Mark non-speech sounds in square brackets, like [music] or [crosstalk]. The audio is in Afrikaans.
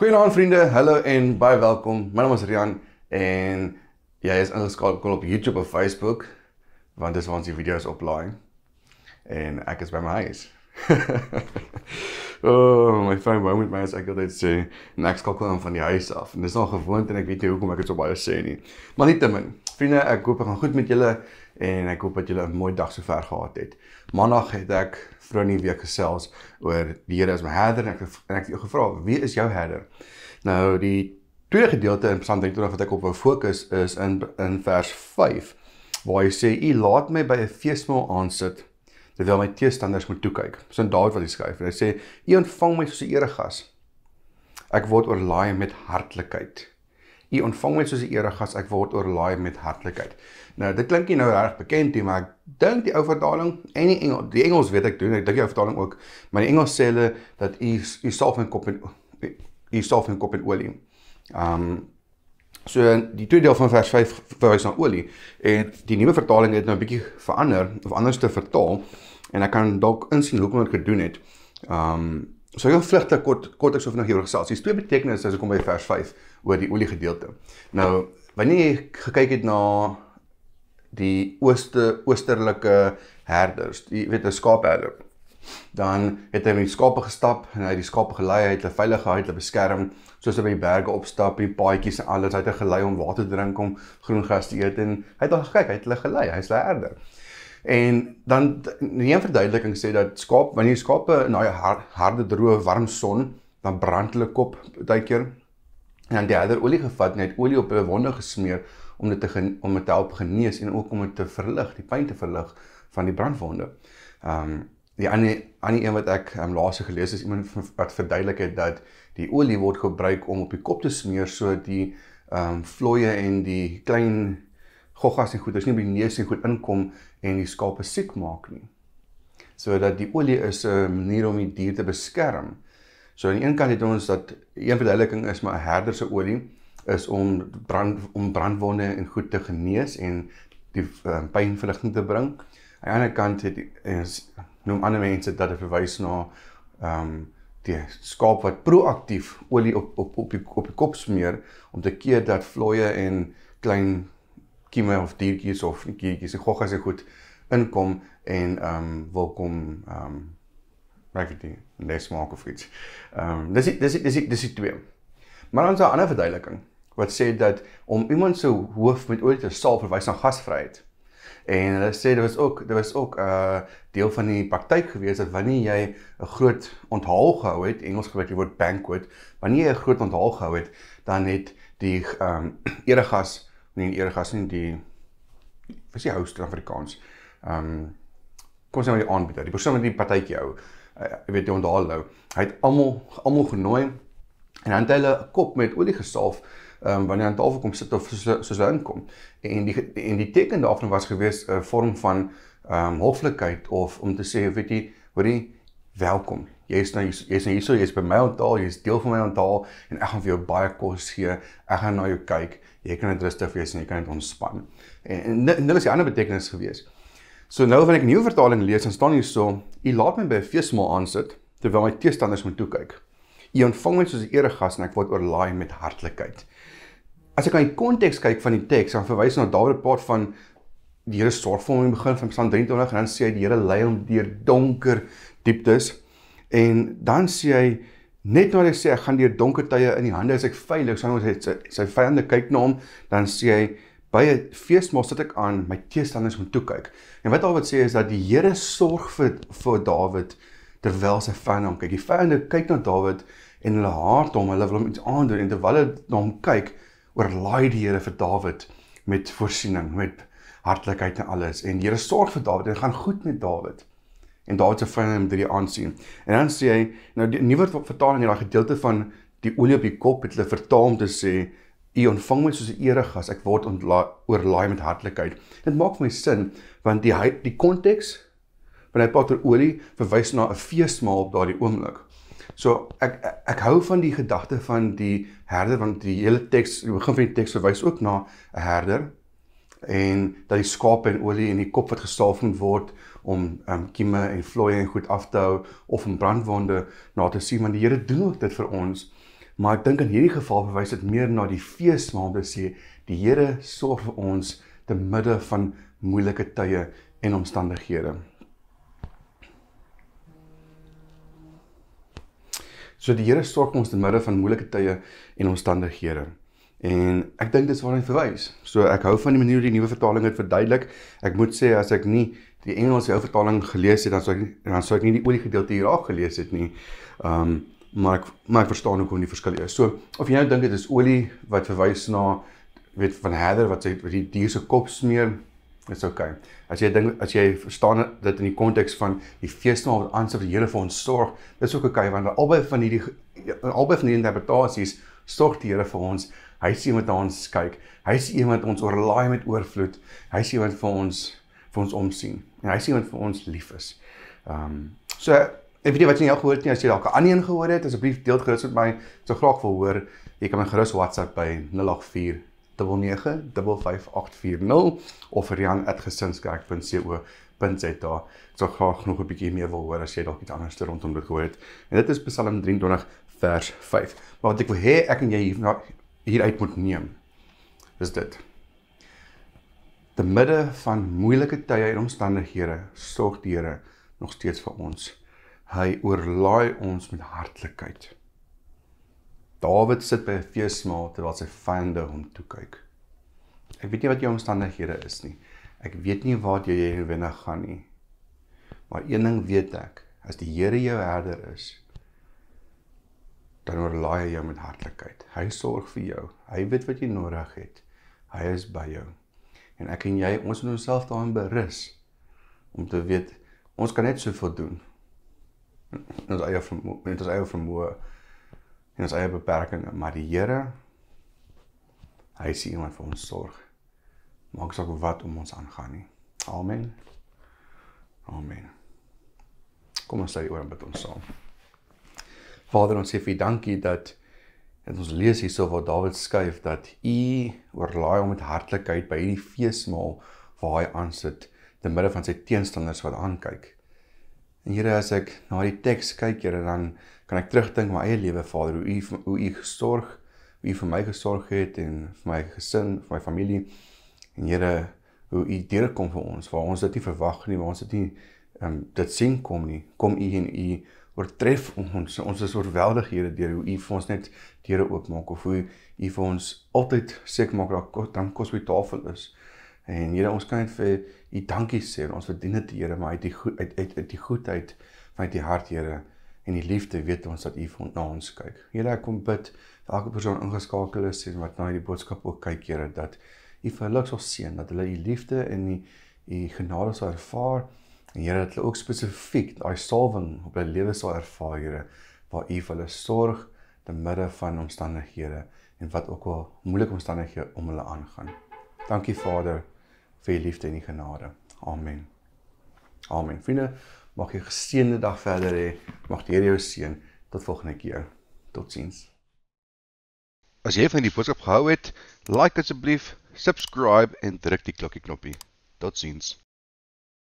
Goeienaand vriende, hallo en baie welkom. My naam is Rian en jy is ingeskakel op YouTube of Facebook want dis waar ons die video's oplaai. En ek is by my huis. o, [laughs] oh, my fine moment my as ek altyd sê, next call kom van die huis af. En dis nog gewoond en ek weet nie hoekom ek dit so baie sê nie. Maar nietemin, Vriende, ek hoop ek gaan goed met julle en ek hoop dat julle 'n mooi dag sover gehad het. Maandag het ek vroeg in die week gesels oor die Here as my herder en ek en ek het jou gevra, "Wie is jou herder?" Nou die tweede gedeelte in Psalm 23 wat ek op wou fokus is in in vers 5 waar hy sê, "U laat my by 'n feesmaal aansit terwyl my teestanders moet toekyk." So in Dawid wat hy skryf en hy sê, "U ontvang my soos 'n eregas. Ek word oorlaai met hartlikheid." U ontvang my soos 'n eregas, ek word oorlaai met hartlikheid. Nou dit klink nie nou reg bekend nie, maar ek dink die ou vertaling en die Engels, die Engels weet ek doen, ek dink die ou vertaling ook, maar die Engels sê hulle dat u u self in kop en u self in kop en olie. Ehm um, so die tweede deel van vers 5 verwys na olie en die nuwe vertaling het nou 'n bietjie verander of anders te vertaal en ek kan dalk insien hoekom dit gedoen het. Ehm um, So ek gaan vlugtig kort kort ek sou vandag hieroor gesels. Dis twee betekenisse as ek kom by vers 5 oor die olie gedeelte. Nou, wanneer jy gekyk het na die ooste oosterlike herders, jy weet 'n skaapherder, dan het hy met die skape gestap en hy het die skape gelei, hy het hulle veilig gehou, hy het hulle beskerm, soos hulle by die berge opstap, by paadjies en alles. Hy het hulle gelei om water te drink, om groen gras te eet en hy het al gekyk, hy het hulle gelei, hy's 'n herder. En dan neem verduideliking sê dat skaap wanneer jy skaape eh, in daai harde droë warm son dan brand hulle kop baie keer. En dan die ander olie gevat net olie op 'n wonde gesmeer om dit te gen, om dit te help genees en ook om dit te verlig, die pyn te verlig van die brandwonde. Ehm um, die ander ander een wat ek um, ehm, laas gelees is iemand wat verduidelik het dat die olie word gebruik om op die kop te smeer sodat die ehm um, vloeie en die klein goggas en goed, as jy nie by die neus en goed inkom en die skape siek maak nie. Sodat die olie is 'n manier om die dier te beskerm. So aan die een kant het ons dat een verduideliking is maar 'n herder se olie is om brand om brandwonde en goed te genees en die uh, eh, pynverligting te bring. Aan die ander kant het ons noem ander mense dat dit verwys na ehm um, die skaap wat proaktief olie op op op die op die kop smeer om te keer dat vloeie en klein kieme of diertjies of nie kiertjies nie. Gogga se goed inkom en ehm um, wil kom ehm um, raak dit net smaak of iets. Ehm um, dis dis dis dis dis twee. Maar ons het 'n ander verduideliking wat sê dat om iemand se hoof met olie te saal verwys na gasvryheid. En hulle sê dit was ook dit was ook 'n uh, eh, deel van die praktyk gewees dat wanneer jy 'n groot onthaal gehou het, Engels gebruik die woord banquet, wanneer jy 'n groot onthaal gehou het, dan het die ehm um, [clears throat] eregas nie die eerder gas nie die was die host van Afrikaans. Ehm um, kom ons nou die aanbieder, die persoon wat die partytjie hou. Uh, eh, ek weet jy onthaal nou. Hy het almal almal genooi en dan het hulle 'n kop met olie gesalf ehm um, wanneer aan tafel kom sit of soos hulle inkom. En die en die teken daarvan was gewees 'n uh, vorm van ehm um, hoflikheid of om te sê, weet jy, hoorie welkom. Jy's nou jy's nou hierso, jy's by my ontaal, jy's deel van my ontaal en ek gaan vir jou baie kos gee. Ek gaan na jou kyk. Jy kan net rustig wees en jy kan net ontspan. En en dit is 'n ander betekenis gewees. So nou wanneer ek 'n nuwe vertaling lees, dan staan hierso: "U laat my by 'n feesmaal aansit terwyl my teestanders moet toekyk. U ontvang my soos 'n eregas en ek word oorlaai met hartlikheid." As ek aan die konteks kyk van die teks, dan verwys dit na Dawid se paart van die Here sorg vir hom in die begin van Psalm 23 en dan sê hy die Here lei hom deur donker dieptes en dan sê hy net nadat hy sê ek gaan deur donker tye in die hande is ek veilig sê ons het sy, sy vyande kyk na hom dan sê hy by 'n feesmaal sit ek aan my teestanders om toe kyk en wat al wat sê is dat die Here sorg vir vir Dawid terwyl sy vyande hom kyk die vyande kyk na Dawid en hulle haat hom hulle wil hom iets aandoen en terwyl hulle na hom kyk oorlaai die Here vir Dawid met voorsiening met hartlikheid en alles. En die Here sorg vir Dawid en gaan goed met Dawid. En Dawid se vriende het hom 3 aansien. En dan sê hy, nou die nuwe vertaling in daai gedeelte van die olie op die kop het hulle vertaal om te sê U ontvang my soos 'n eregas, ek word oorlaai met hartlikheid. Dit maak vir my sin want die die konteks wanneer hy praat oor olie verwys na 'n feesmaal op daardie oomblik. So ek ek hou van die gedagte van die herder want die hele teks, die begin van die teks verwys ook na 'n herder, en dat die skaap en olie en die kop wat gestaafend word om um, kieme en vloeie en goed af te hou of om brandwonde na te sien want die Here doen ook dit vir ons. Maar ek dink in hierdie geval verwys dit meer na die fees maar om te sê die Here sorg vir ons te midde van moeilike tye en omstandighede. So die Here sorg ons te midde van moeilike tye en omstandighede. En ek dink dis waarna hy verwys. So ek hou van die manier hoe die nuwe vertaling dit verduidelik. Ek moet sê as ek nie die Engelse ou vertaling gelees het dan sou ek dan sou ek nie die olie gedeelte hier raak gelees het nie. Ehm um, maar ek maar ek verstaan hoekom die verskil is. So of jy nou dink dit is olie wat verwys na weet van Heather wat sy wat die dier se kop smeer, dis oké. Okay. As jy dink as jy verstaan dit in die konteks van die feesmaal wat aan vir die hele vir ons sorg, dis ook oké okay, want albei van hierdie albei van hierdie interpretasies sorg die Here vir ons. Die Hy sien wat ons kyk. Hy sien wat ons oorlaai met oorvloed. Hy sien wat vir ons vir ons omsien. En hy sien wat vir ons lief is. Ehm um, so ek weet nie wat jy nou gehoor het nie. As jy dalk 'n ander een gehoor het, asseblief deel dit gerus met my. Ek sou graag wil hoor. Jy kan my gerus WhatsApp by 084 995840 of rian@gesinskerk.co.za. Ek sou graag nog 'n bietjie meer wil hoor as jy dalk iets anders rondom dit gehoor het. En dit is Psalm 23 vers 5. Maar wat ek wil hê ek en jy hier hieruit moet neem is dit te midde van moeilike tye en omstandighede sorg die Here nog steeds vir ons hy oorlaai ons met hartlikheid Dawid sit by 'n feesmaal terwyl sy vyande hom toe kyk ek weet nie wat jou omstandighede is nie ek weet nie waar jy hierwenig gaan nie maar een ding weet ek as die Here jou herder is dan oorlaai hy jou met hartlikheid. Hy sorg vir jou. Hy weet wat jy nodig het. Hy is by jou. En ek en jy, ons moet onsself daarin berus om te weet ons kan net soveel doen. In ons eie vermoë, ons eie vermoë en ons eie beperkings, maar die Here hy sien iemand vir ons sorg. Maak saak wat om ons aangaan nie. Amen. Amen. Kom ons sê oor en bid ons saam. Vader, ons sê vir dankie dat dat ons lees hierso waar Dawid skryf dat u oorlaai hom met hartlikheid by hierdie feesmaal waar hy aansit te midde van sy teenstanders wat aankyk. En Here, as ek na die teks kyk, Here, dan kan ek terugdink my eie lewe, Vader, hoe u hoe u gesorg, hoe u vir my gesorg het en vir my gesin, vir my familie. En Here, hoe u deurkom vir ons waar ons dit nie verwag nie, waar ons dit nie ehm um, dit sien kom nie. Kom u en u oortref ons. Ons is oorweldig Here deur hoe U vir ons net deure oopmaak of hoe U vir ons altyd seker maak dat dan kos by tafel is. En Here, ons kan net vir U dankie sê. Ons verdien dit Here, maar uit die goed uit uit uit die goedheid van uit die hart Here en die liefde weet ons dat U vir ons na ons kyk. Here, ek kom bid dat elke persoon ingeskakel is en wat na hierdie boodskap ook kyk Here dat U vir hulle sal seën dat hulle U liefde en U genade sal ervaar. Here dat hulle ook spesifiek daai salwing op hulle lewe sal ervaar, Here, waar U vir hulle sorg te midde van omstandighede en wat ook al moeilike omstandighede om hulle aangaan. Dankie Vader vir U liefde en U genade. Amen. Amen. Vriende, mag jy 'n geseënde dag verder hê. Mag die Here jou seën tot volgende keer. Totsiens. As jy van die boodskap gehou het, like asseblief, subscribe en druk die klokkie knoppie. Totsiens.